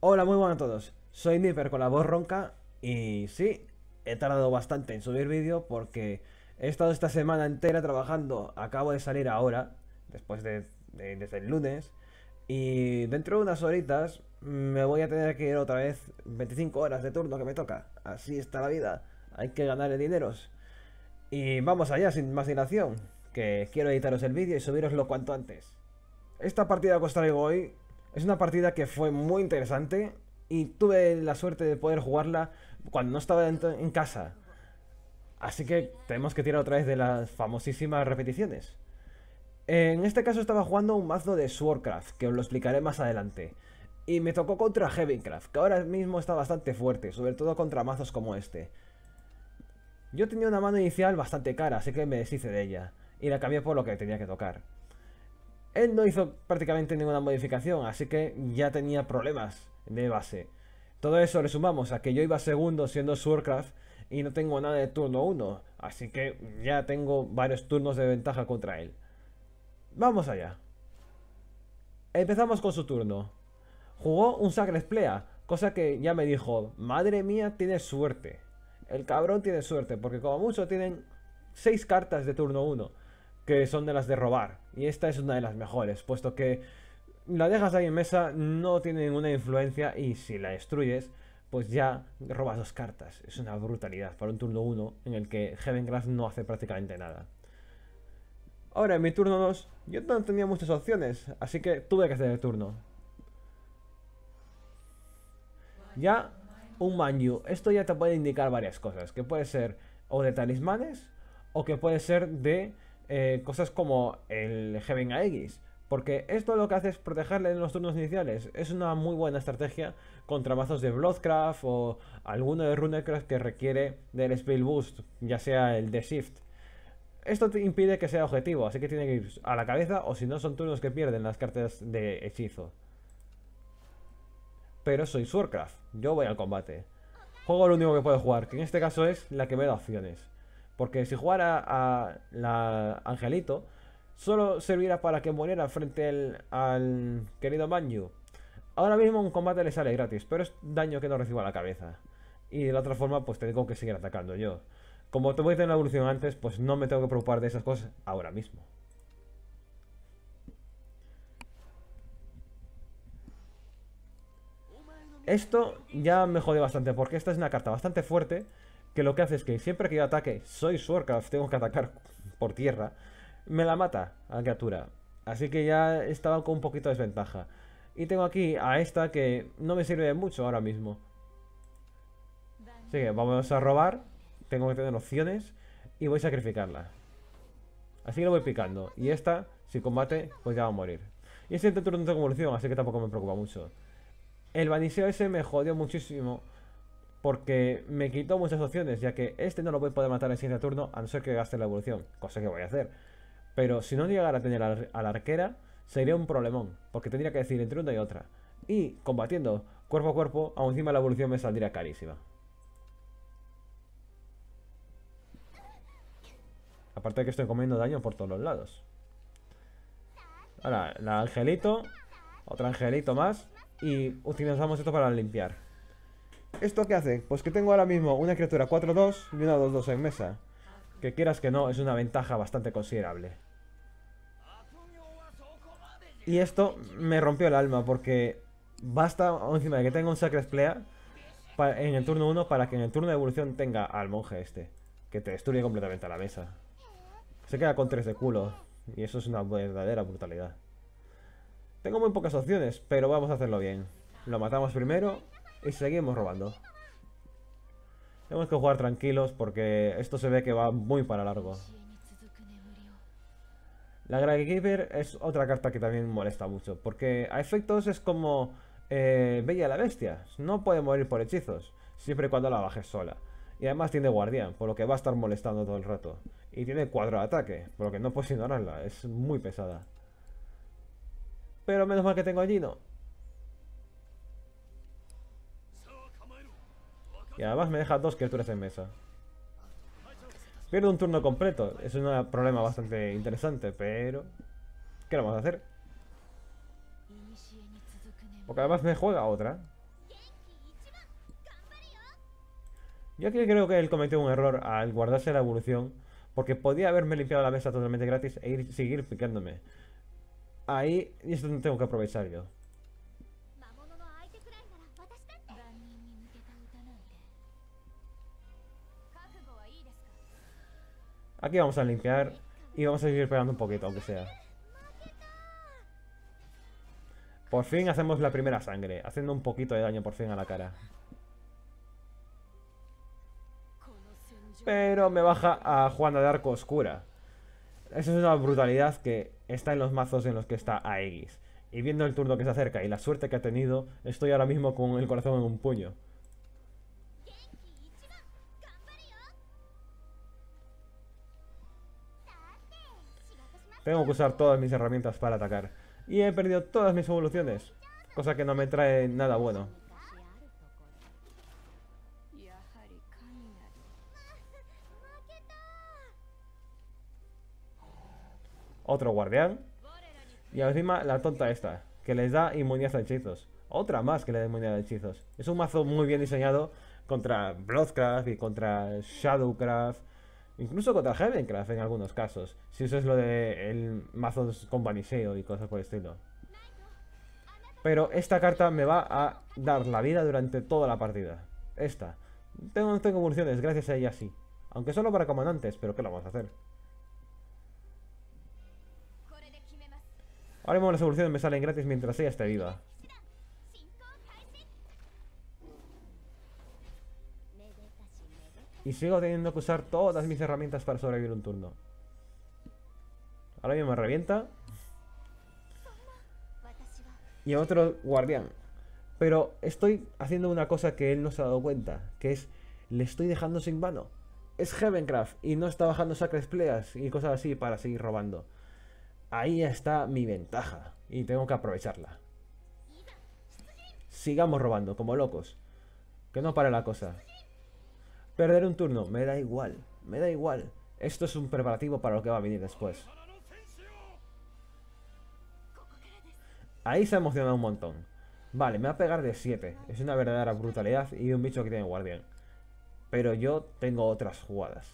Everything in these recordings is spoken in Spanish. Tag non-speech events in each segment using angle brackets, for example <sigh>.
Hola, muy buenas a todos. Soy Nipper con la voz ronca y sí, he tardado bastante en subir vídeo porque he estado esta semana entera trabajando. Acabo de salir ahora, después de, desde el lunes, y dentro de unas horitas me voy a tener que ir otra vez 25 horas de turno que me toca. Así está la vida, hay que ganar dineros. Y vamos allá sin más dilación, que quiero editaros el vídeo y subiroslo cuanto antes. Esta partida que os traigo hoy es una partida que fue muy interesante y tuve la suerte de poder jugarla cuando no estaba en, casa. Así que tenemos que tirar otra vez de las famosísimas repeticiones. En este caso estaba jugando un mazo de Swordcraft, que os lo explicaré más adelante. Y me tocó contra Heavycraft, que ahora mismo está bastante fuerte, sobre todo contra mazos como este. Yo tenía una mano inicial bastante cara, así que me deshice de ella, y la cambié por lo que tenía que tocar. Él no hizo prácticamente ninguna modificación, así que ya tenía problemas de base. Todo eso le sumamos a que yo iba segundo siendo Surcraft y no tengo nada de turno 1, así que ya tengo varios turnos de ventaja contra él. Vamos allá. Empezamos con su turno. Jugó un Sacred Plea, cosa que ya me dijo, madre mía, tiene suerte. El cabrón tiene suerte, porque como mucho tienen 6 cartas de turno 1 que son de las de robar. Y esta es una de las mejores, puesto que la dejas ahí en mesa, no tiene ninguna influencia y si la destruyes, pues ya robas dos cartas. Es una brutalidad para un turno 1 en el que Heavencraft no hace prácticamente nada. Ahora, en mi turno 2, yo no tenía muchas opciones, así que tuve que hacer el turno. Ya, un Manju. Esto ya te puede indicar varias cosas, que puede ser o de talismanes, o que puede ser de eh, cosas como el Heaven Aegis. Porque esto lo que hace es protegerle en los turnos iniciales. Es una muy buena estrategia contra mazos de Bloodcraft o alguno de Runecraft que requiere del Spell Boost, ya sea el de Shift. Esto te impide que sea objetivo, así que tiene que ir a la cabeza o si no son turnos que pierden las cartas de hechizo. Pero soy Swordcraft, yo voy al combate. Juego lo único que puedo jugar, que en este caso es la que me da opciones. Porque si jugara a la Angelito, solo serviría para que muriera frente al, querido Manju. Ahora mismo un combate le sale gratis, pero es daño que no recibo a la cabeza. Y de la otra forma, pues tengo que seguir atacando yo. Como te voy a tener la evolución antes, pues no me tengo que preocupar de esas cosas ahora mismo. Esto ya me jode bastante, porque esta es una carta bastante fuerte que lo que hace es que siempre que yo ataque, soy suerca, <laughs> tengo que atacar por tierra, me la mata a la criatura. Así que ya estaba con un poquito de desventaja. Y tengo aquí a esta que no me sirve de mucho ahora mismo. Así que vamos a robar. Tengo que tener opciones. Y voy a sacrificarla. Así que lo voy picando. Y esta, si combate, pues ya va a morir. Y este turno no tengo evolución, así que tampoco me preocupa mucho. El vaniseo ese me jodió muchísimo. Porque me quitó muchas opciones, ya que este no lo voy a poder matar en el siguiente turno a no ser que gaste la evolución, cosa que voy a hacer. Pero si no llegara a tener a la arquera, sería un problemón, porque tendría que decir entre una y otra. Y combatiendo cuerpo a cuerpo, aún encima la evolución me saldría carísima. Aparte de que estoy comiendo daño por todos los lados. Ahora, la angelito, otro angelito más, y utilizamos esto para limpiar. ¿Esto qué hace? Pues que tengo ahora mismo una criatura 4-2 y una 2-2 en mesa. Que quieras que no, es una ventaja bastante considerable. Y esto me rompió el alma porque basta encima de que tenga un Sacred Plea en el turno 1 para que en el turno de evolución tenga al monje este. Que te destruye completamente a la mesa. Se queda con 3 de culo. Y eso es una verdadera brutalidad. Tengo muy pocas opciones, pero vamos a hacerlo bien. Lo matamos primero y seguimos robando. Tenemos que jugar tranquilos porque esto se ve que va muy para largo. La keeper es otra carta que también molesta mucho, porque a efectos es como eh, Bella la Bestia. No puede morir por hechizos, siempre y cuando la bajes sola. Y además tiene guardián, por lo que va a estar molestando todo el rato. Y tiene cuadro de ataque, por lo que no puedes ignorarla, es muy pesada. Pero menos mal que tengo allí no Y además me deja dos criaturas en mesa. Pierdo un turno completo. Es un problema bastante interesante, pero... ¿Qué vamos a hacer? Porque además me juega otra. Yo aquí creo que él cometió un error al guardarse la evolución, porque podía haberme limpiado la mesa totalmente gratis e ir, seguir picándome. Ahí, y esto tengo que aprovechar yo. Aquí vamos a limpiar y vamos a seguir pegando un poquito, aunque sea. Por fin hacemos la primera sangre, haciendo un poquito de daño por fin a la cara. Pero me baja a Juana de Arco Oscura. Esa es una brutalidad que está en los mazos en los que está Aegis. Y viendo el turno que se acerca y la suerte que ha tenido, estoy ahora mismo con el corazón en un puño. Tengo que usar todas mis herramientas para atacar. Y he perdido todas mis evoluciones. Cosa que no me trae nada bueno. Otro guardián. Y encima la tonta esta, que les da inmunidad a hechizos. Otra más que le da inmunidad a hechizos. Es un mazo muy bien diseñado contra Bloodcraft y contra Shadowcraft Incluso contra Heavencraft en algunos casos. Si eso es lo de el mazos con vaniseo y cosas por el estilo. Pero esta carta me va a dar la vida durante toda la partida. Esta. Tengo, tengo evoluciones gracias a ella sí. Aunque solo para comandantes, pero ¿qué lo vamos a hacer? Ahora mismo las evoluciones me salen gratis mientras ella esté viva. Y sigo teniendo que usar todas mis herramientas para sobrevivir un turno. Ahora mismo me revienta. Y otro guardián. Pero estoy haciendo una cosa que él no se ha dado cuenta. Que es, le estoy dejando sin mano. Es Heavencraft y no está bajando Sacred Playas y cosas así para seguir robando. Ahí está mi ventaja. Y tengo que aprovecharla. Sigamos robando, como locos. Que no para la cosa. Perder un turno, me da igual, me da igual. Esto es un preparativo para lo que va a venir después. Ahí se ha emocionado un montón. Vale, me va a pegar de 7. Es una verdadera brutalidad y un bicho que tiene guardián. Pero yo tengo otras jugadas.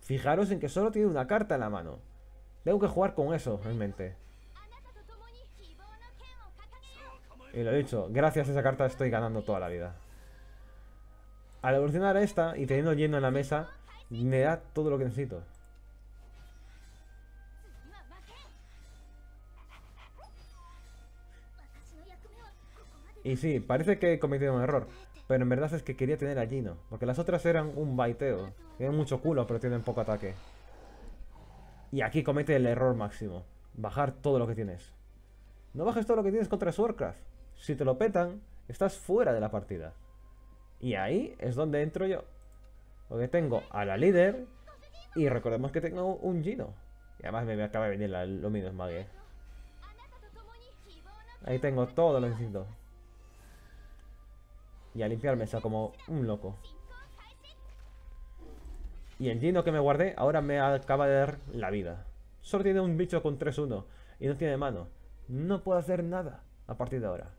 Fijaros en que solo tiene una carta en la mano. Tengo que jugar con eso realmente. Y lo he dicho, gracias a esa carta estoy ganando toda la vida. Al evolucionar esta y teniendo lleno en la mesa, me da todo lo que necesito. Y sí, parece que he cometido un error, pero en verdad es que quería tener a Gino, porque las otras eran un baiteo. Tienen mucho culo, pero tienen poco ataque. Y aquí comete el error máximo, bajar todo lo que tienes. No bajes todo lo que tienes contra Swordcraft. Si te lo petan, estás fuera de la partida. Y ahí es donde entro yo. Porque tengo a la líder y recordemos que tengo un Gino. Y además me acaba de venir la Luminous Mague. Ahí tengo todos los necesito. Y a limpiar mesa como un loco. Y el Gino que me guardé ahora me acaba de dar la vida. Solo tiene un bicho con 3-1 y no tiene mano. No puedo hacer nada a partir de ahora.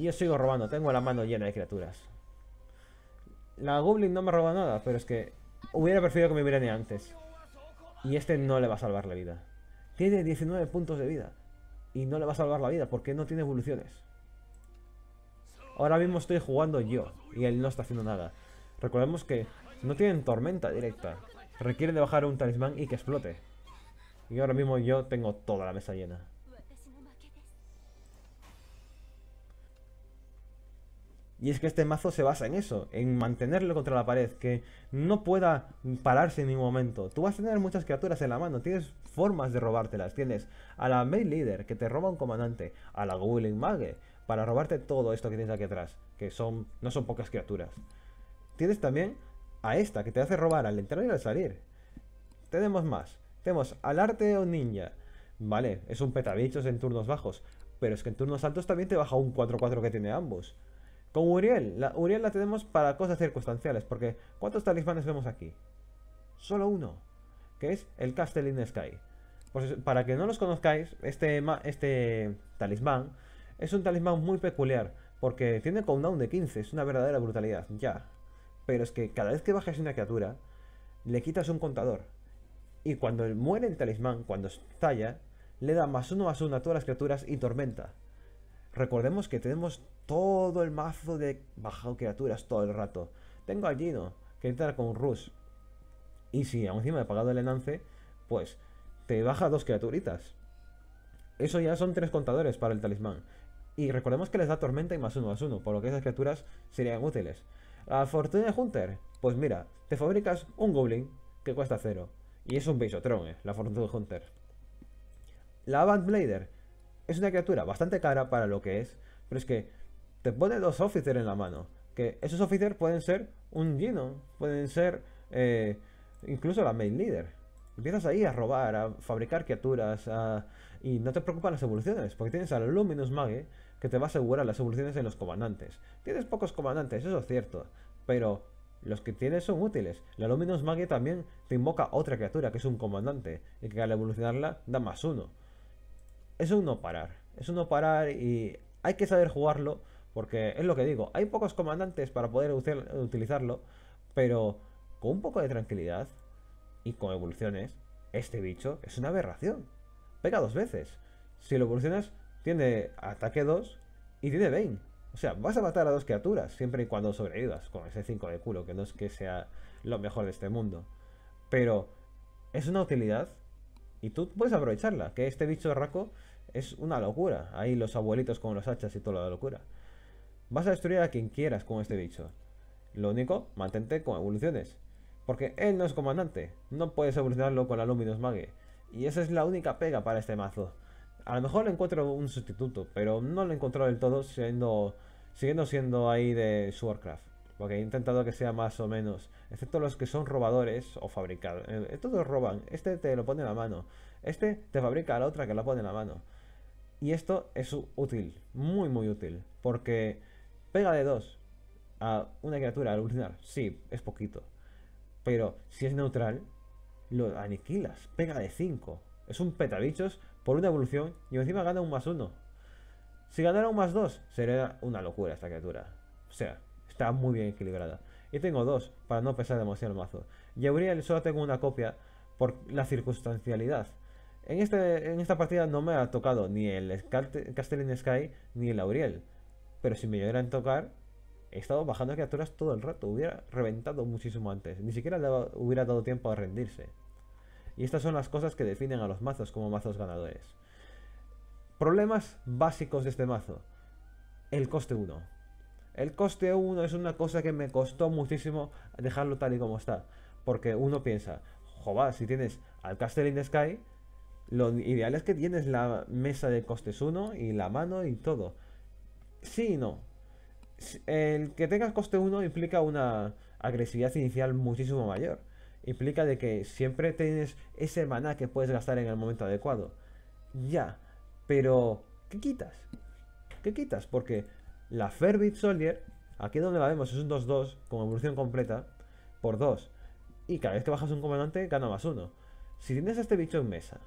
Y yo sigo robando, tengo la mano llena de criaturas. La Goblin no me roba nada, pero es que hubiera preferido que me hubieran antes. Y este no le va a salvar la vida. Tiene 19 puntos de vida. Y no le va a salvar la vida porque no tiene evoluciones. Ahora mismo estoy jugando yo y él no está haciendo nada. Recordemos que no tienen tormenta directa. Requieren de bajar un talismán y que explote. Y ahora mismo yo tengo toda la mesa llena. Y es que este mazo se basa en eso, en mantenerlo contra la pared, que no pueda pararse en ningún momento. Tú vas a tener muchas criaturas en la mano, tienes formas de robártelas. Tienes a la main leader que te roba un comandante, a la Guling Mage, para robarte todo esto que tienes aquí atrás, que son no son pocas criaturas. Tienes también a esta que te hace robar al entrar y al salir. Tenemos más. Tenemos al arte o ninja. Vale, es un petabichos en turnos bajos, pero es que en turnos altos también te baja un 4-4 que tiene ambos. Con Uriel, la, Uriel la tenemos para cosas circunstanciales, porque ¿cuántos talismanes vemos aquí? Solo uno, que es el Castle in Sky. Pues para que no los conozcáis, este, este talismán es un talismán muy peculiar, porque tiene cooldown de 15, es una verdadera brutalidad, ya. Pero es que cada vez que bajas una criatura, le quitas un contador. Y cuando muere el talismán, cuando estalla, le da más uno más uno a todas las criaturas y tormenta. Recordemos que tenemos todo el mazo de bajado criaturas todo el rato. Tengo a Gino, que entra con Rush Y si aún encima he pagado el enlace pues te baja dos criaturitas. Eso ya son tres contadores para el talismán. Y recordemos que les da tormenta y más uno más uno, por lo que esas criaturas serían útiles. La fortuna de Hunter, pues mira, te fabricas un goblin que cuesta cero. Y es un Tron, eh, la fortuna de Hunter. La Avant Blader, es una criatura bastante cara para lo que es, pero es que te pone dos officers en la mano. Que esos officers pueden ser un Gino, pueden ser eh, incluso la main leader. Empiezas ahí a robar, a fabricar criaturas, y no te preocupan las evoluciones, porque tienes al Luminous Mage que te va a asegurar las evoluciones en los comandantes. Tienes pocos comandantes, eso es cierto, pero los que tienes son útiles. La Luminous Mage también te invoca otra criatura que es un comandante, y que al evolucionarla da más uno es un no parar. Es un no parar y hay que saber jugarlo. Porque es lo que digo, hay pocos comandantes para poder utilizarlo. Pero con un poco de tranquilidad y con evoluciones, este bicho es una aberración. Pega dos veces. Si lo evolucionas, tiene ataque 2 y tiene Bane. O sea, vas a matar a dos criaturas siempre y cuando sobrevivas con ese 5 de culo, que no es que sea lo mejor de este mundo. Pero es una utilidad y tú puedes aprovecharla, que este bicho Raco es una locura. Ahí los abuelitos con los hachas y toda la locura. Vas a destruir a quien quieras con este bicho. Lo único, mantente con evoluciones. Porque él no es comandante. No puedes evolucionarlo con la Luminous Mague. Y esa es la única pega para este mazo. A lo mejor le encuentro un sustituto, pero no lo he encontrado del todo siguiendo siendo ahí de Swordcraft porque he intentado que sea más o menos, excepto los que son robadores o fabricados. Eh, estos roban, este te lo pone en la mano, este te fabrica a la otra que la pone en la mano. Y esto es útil, muy muy útil, porque pega de dos a una criatura al sí, es poquito, pero si es neutral, lo aniquilas, pega de 5. Es un petabichos por una evolución y encima gana un más uno. Si ganara un más dos, sería una locura esta criatura. O sea, está muy bien equilibrada. Y tengo dos, para no pesar demasiado el mazo. Y Uriel solo tengo una copia por la circunstancialidad. En, este, en esta partida no me ha tocado ni el in Sky ni el Auriel. Pero si me llegaran a tocar, he estado bajando criaturas todo el rato. Hubiera reventado muchísimo antes. Ni siquiera hubiera dado tiempo a rendirse. Y estas son las cosas que definen a los mazos como mazos ganadores. Problemas básicos de este mazo. El coste 1. El coste 1 es una cosa que me costó muchísimo dejarlo tal y como está. Porque uno piensa, joder, si tienes al Castle in the Sky, lo ideal es que tienes la mesa de costes 1 y la mano y todo. Sí y no. El que tengas coste 1 implica una agresividad inicial muchísimo mayor. Implica de que siempre tienes ese maná que puedes gastar en el momento adecuado. Ya, pero ¿qué quitas? ¿Qué quitas? Porque la Ferbit Soldier, aquí donde la vemos es un 2-2 con evolución completa, por 2. Y cada vez que bajas un comandante gana más 1. Si tienes a este bicho en mesa,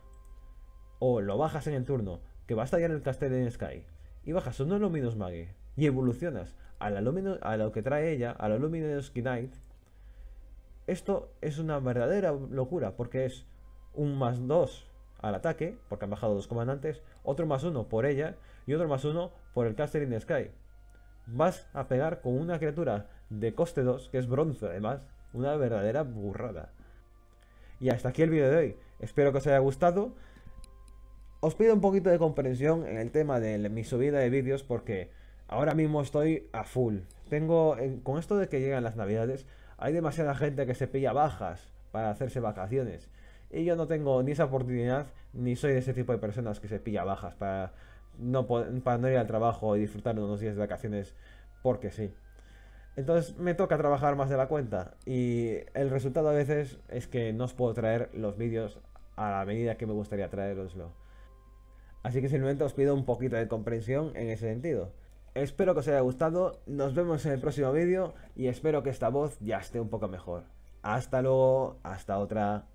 o lo bajas en el turno, que va a estallar el Castell en Sky, y bajas uno Luminous Mage, y evolucionas a, a lo que trae ella, a la Luminous Knight, esto es una verdadera locura, porque es un más 2 al ataque, porque han bajado dos comandantes, otro más uno por ella y otro más uno por el Caster in Sky vas a pegar con una criatura de coste 2, que es bronce además, una verdadera burrada. Y hasta aquí el vídeo de hoy. Espero que os haya gustado. Os pido un poquito de comprensión en el tema de mi subida de vídeos porque ahora mismo estoy a full. Tengo, con esto de que llegan las navidades, hay demasiada gente que se pilla bajas para hacerse vacaciones. Y yo no tengo ni esa oportunidad, ni soy de ese tipo de personas que se pilla bajas para no, para no ir al trabajo y disfrutar de unos días de vacaciones porque sí. Entonces me toca trabajar más de la cuenta y el resultado a veces es que no os puedo traer los vídeos a la medida que me gustaría traeroslo. Así que simplemente os pido un poquito de comprensión en ese sentido. Espero que os haya gustado, nos vemos en el próximo vídeo y espero que esta voz ya esté un poco mejor. Hasta luego, hasta otra.